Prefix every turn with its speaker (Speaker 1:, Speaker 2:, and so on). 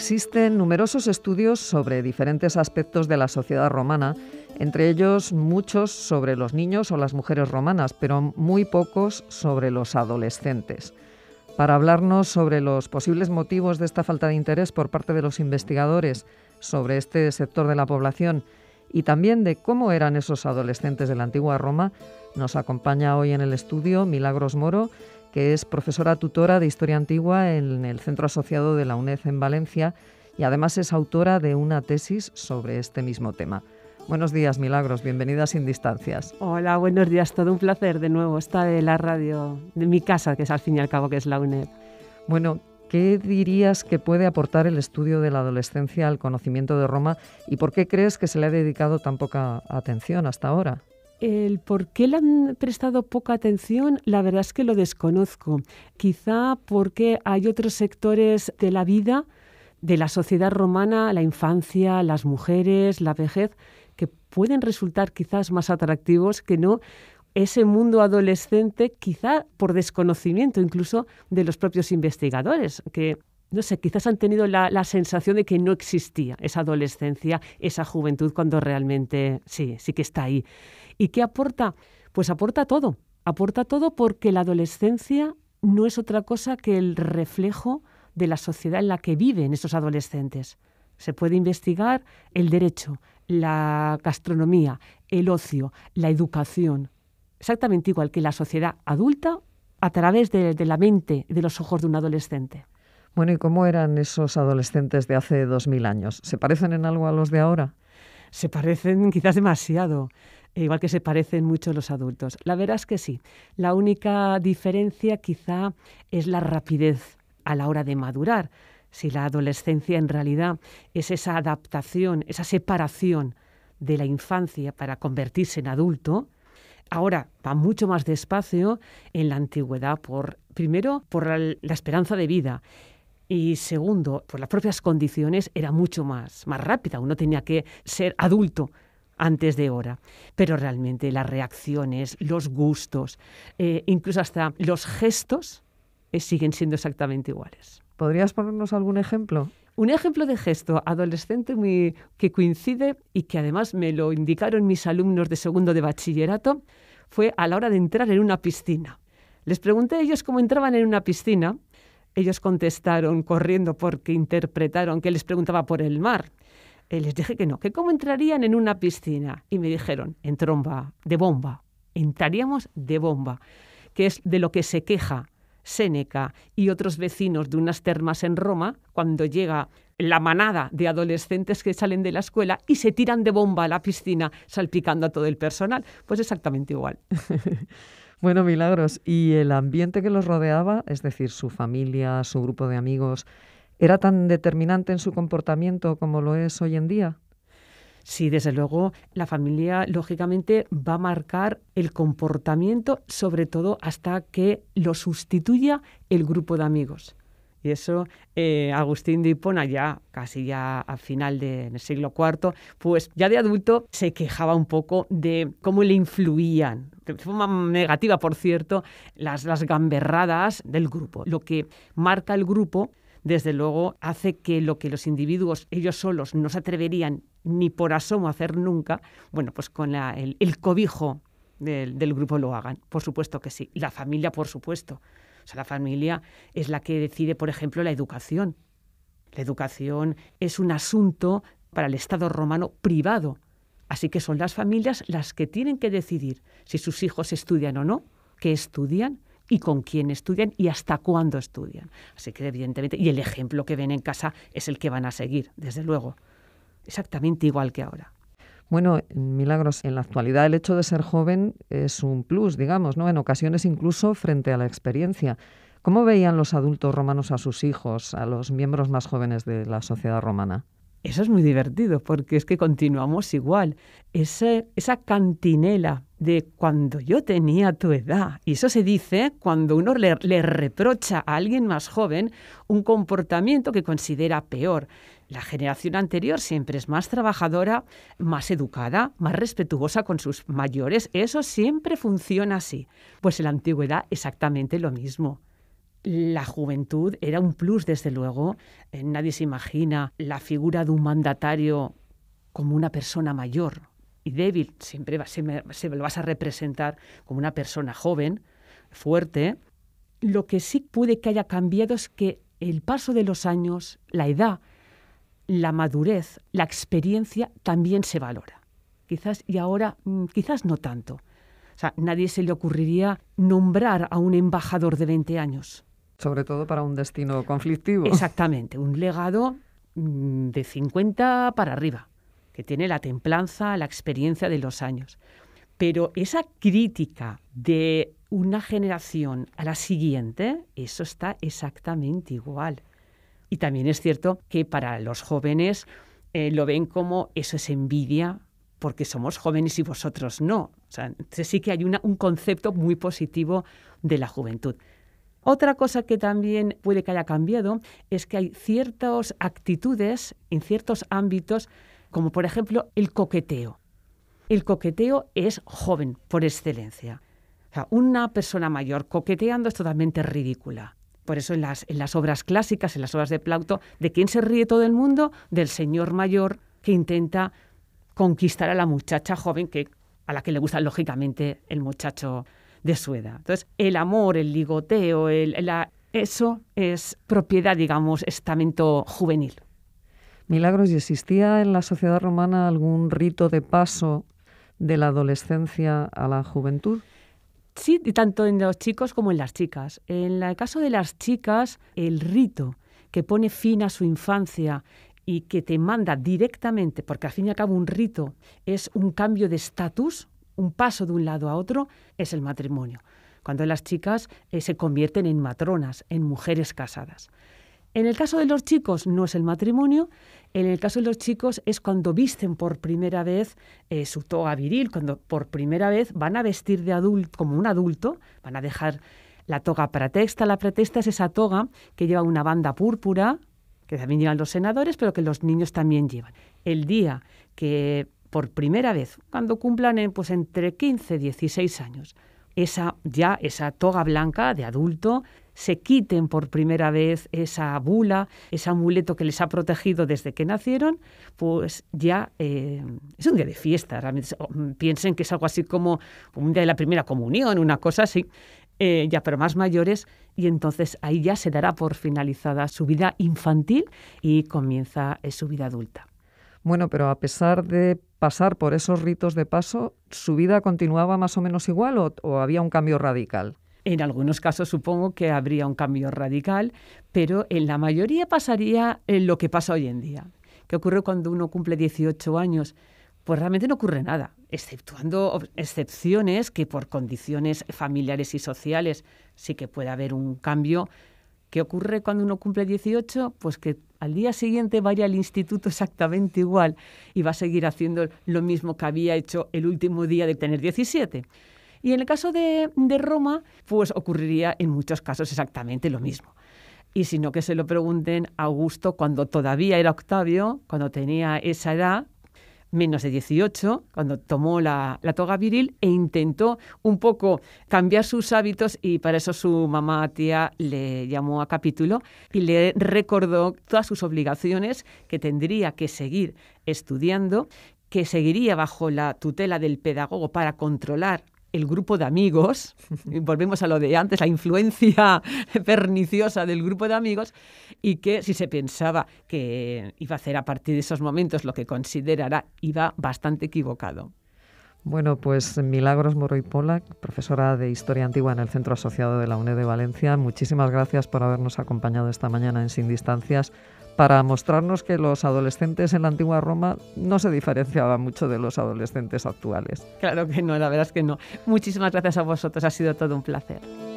Speaker 1: Existen numerosos estudios sobre diferentes aspectos de la sociedad romana, entre ellos muchos sobre los niños o las mujeres romanas, pero muy pocos sobre los adolescentes. Para hablarnos sobre los posibles motivos de esta falta de interés por parte de los investigadores sobre este sector de la población y también de cómo eran esos adolescentes de la antigua Roma, nos acompaña hoy en el estudio Milagros Moro, que es profesora tutora de Historia Antigua en el Centro Asociado de la UNED en Valencia y además es autora de una tesis sobre este mismo tema. Buenos días, Milagros. Bienvenida Sin Distancias.
Speaker 2: Hola, buenos días. Todo un placer de nuevo estar en la radio de mi casa, que es al fin y al cabo que es la UNED. Bueno, ¿qué dirías que puede
Speaker 1: aportar el estudio de la adolescencia al conocimiento de Roma y por qué crees que se le ha dedicado tan poca atención hasta ahora?
Speaker 2: El por qué le han prestado poca atención, la verdad es que lo desconozco. Quizá porque hay otros sectores de la vida, de la sociedad romana, la infancia, las mujeres, la vejez, que pueden resultar quizás más atractivos que no ese mundo adolescente, quizá por desconocimiento incluso de los propios investigadores, que no sé, quizás han tenido la, sensación de que no existía esa adolescencia, esa juventud, cuando realmente sí, sí que está ahí. ¿Y qué aporta? Pues aporta todo, aporta todo porque la adolescencia no es otra cosa que el reflejo de la sociedad en la que viven esos adolescentes. Se puede investigar el derecho, la gastronomía, el ocio, la educación, exactamente igual que la sociedad adulta a través de la mente, de los ojos de un adolescente.
Speaker 1: Bueno, ¿y cómo eran esos adolescentes de hace 2000 años? ¿Se parecen en algo a los de ahora? Se parecen quizás
Speaker 2: demasiado eh, igual que se parecen mucho los adultos. La verdad es que sí. La única diferencia quizá es la rapidez a la hora de madurar. Si la adolescencia en realidad es esa adaptación, esa separación de la infancia para convertirse en adulto, ahora va mucho más despacio en la antigüedad por primero por la esperanza de vida y segundo, por las propias condiciones era mucho más, más rápida. Uno tenía que ser adulto antes de hora. Pero realmente las reacciones, los gustos, eh, incluso hasta los gestos, eh, siguen siendo exactamente iguales. ¿Podrías ponernos algún ejemplo? Un ejemplo de gesto adolescente muy, que coincide y que además me lo indicaron mis alumnos de segundo de bachillerato fue a la hora de entrar en una piscina. Les pregunté a ellos cómo entraban en una piscina ellos contestaron corriendo porque interpretaron que les preguntaba por el mar. Eh, les dije que no, que cómo entrarían en una piscina. Y me dijeron, en tromba, de bomba. Entraríamos de bomba, que es de lo que se queja Séneca y otros vecinos de unas termas en Roma cuando llega la manada de adolescentes que salen de la escuela y se tiran de bomba a la piscina salpicando a todo el personal. Pues exactamente igual.
Speaker 1: Bueno, milagros. ¿Y el ambiente que los rodeaba, es decir, su familia, su grupo de amigos, era tan
Speaker 2: determinante en su comportamiento como lo es hoy en día? Sí, desde luego, la familia lógicamente va a marcar el comportamiento, sobre todo hasta que lo sustituya el grupo de amigos. Y eso eh, Agustín de Hipona ya casi ya al final del siglo IV, pues ya de adulto se quejaba un poco de cómo le influían, de forma negativa por cierto, las, las gamberradas del grupo. Lo que marca el grupo, desde luego, hace que lo que los individuos ellos solos no se atreverían ni por asomo a hacer nunca, bueno, pues con el, cobijo del grupo lo hagan. Por supuesto que sí. La familia, por supuesto la familia es la que decide, por ejemplo, la educación. La educación es un asunto para el Estado romano privado. Así que son las familias las que tienen que decidir si sus hijos estudian o no, qué estudian y con quién estudian y hasta cuándo estudian. Así que evidentemente, y el ejemplo que ven en casa es el que van a seguir, desde luego. Exactamente igual que ahora.
Speaker 1: Bueno, Milagros, en la actualidad el hecho de ser joven es un plus, digamos, ¿no? En ocasiones incluso frente a la experiencia. ¿Cómo veían los adultos romanos a sus hijos, a los miembros más jóvenes
Speaker 2: de la sociedad romana? Eso es muy divertido, porque es que continuamos igual. Esa, esa cantinela de cuando yo tenía tu edad, y eso se dice cuando uno le, le reprocha a alguien más joven un comportamiento que considera peor la generación anterior siempre es más trabajadora, más educada, más respetuosa con sus mayores. Eso siempre funciona así. Pues en la antigüedad exactamente lo mismo. La juventud era un plus, desde luego. Eh, nadie se imagina la figura de un mandatario como una persona mayor y débil. Siempre se lo vas a representar como una persona joven, fuerte. Lo que sí puede que haya cambiado es que el paso de los años, la edad, la madurez, la experiencia también se valora. Quizás y ahora, mm, quizás no tanto. nadie se le ocurriría nombrar a un embajador de 20 años. Sobre todo para un destino conflictivo. Exactamente, un legado mm, de 50 para arriba, que tiene la templanza, la experiencia de los años. Pero esa crítica de una generación a la siguiente, eso está exactamente igual. Y también es cierto que para los jóvenes eh, lo ven como eso es envidia porque somos jóvenes y vosotros no. O sí que hay un concepto muy positivo de la juventud. Otra cosa que también puede que haya cambiado es que hay ciertas actitudes en ciertos ámbitos, como por ejemplo el coqueteo. El coqueteo es joven por excelencia. una persona mayor coqueteando es totalmente ridícula. Por eso en las, obras clásicas, en las obras de Plauto, ¿de quién se ríe todo el mundo? Del señor mayor que intenta conquistar a la muchacha joven que, a la que le gusta lógicamente el muchacho de su edad. Entonces, el amor, el ligoteo, eso es propiedad, digamos, estamento juvenil.
Speaker 1: Milagros, ¿y existía en la sociedad romana algún rito de paso de la adolescencia a la juventud?
Speaker 2: Sí, tanto en los chicos como en las chicas. En el caso de las chicas, el rito que pone fin a su infancia y que te manda directamente, porque al fin y al cabo un rito es un cambio de estatus, un paso de un lado a otro, es el matrimonio, cuando las chicas eh, se convierten en matronas, en mujeres casadas. En el caso de los chicos no es el matrimonio, en el caso de los chicos es cuando visten por primera vez eh, su toga viril, cuando por primera vez van a vestir de adulto, como un adulto, van a dejar la toga pretexta. La pretexta es esa toga que lleva una banda púrpura, que también llevan los senadores, pero que los niños también llevan. El día que por primera vez, cuando cumplan pues, entre 15 y 16 años, esa, ya esa toga blanca de adulto se quiten por primera vez esa bula, ese amuleto que les ha protegido desde que nacieron, pues ya eh, es un día de fiesta. Oh, piensen que es algo así como un día de la primera comunión, una cosa así, eh, ya pero más mayores, y entonces ahí ya se dará por finalizada su vida infantil y comienza eh, su vida adulta.
Speaker 1: Bueno, pero a pesar de pasar por esos ritos
Speaker 2: de paso, ¿su vida continuaba más o menos igual o había un cambio radical? En algunos casos supongo que habría un cambio radical, pero en la mayoría pasaría eh, lo que pasa hoy en día. ¿Qué ocurre cuando uno cumple 18 años? Pues realmente no ocurre nada, exceptuando excepciones que por condiciones familiares y sociales sí que puede haber un cambio. ¿Qué ocurre cuando uno cumple 18? Pues que al día siguiente vaya al instituto exactamente igual y va a seguir haciendo lo mismo que había hecho el último día de tener 17. Y en el caso de, Roma, pues ocurriría en muchos casos exactamente lo mismo y sino que se lo pregunten a Augusto cuando todavía era Octavio, cuando tenía esa edad, menos de 18, cuando tomó la, la, toga viril e intentó un poco cambiar sus hábitos y para eso su mamá tía le llamó a capítulo y le recordó todas sus obligaciones que tendría que seguir estudiando que seguiría bajo la tutela del pedagogo para controlar el grupo de amigos, volvemos a lo de antes, la influencia perniciosa del grupo de amigos, y que si se pensaba que iba a hacer a partir de esos momentos lo que considerara, iba bastante equivocado.
Speaker 1: Bueno, pues Milagros Moro y profesora de Historia Antigua en el Centro Asociado de la UNED de Valencia, muchísimas gracias por habernos acompañado esta mañana en Sin Distancias para mostrarnos que los adolescentes en la antigua Roma no se diferenciaban mucho de los adolescentes
Speaker 2: actuales. Claro que no, la verdad es que no. Muchísimas gracias a vosotros, ha sido todo un placer.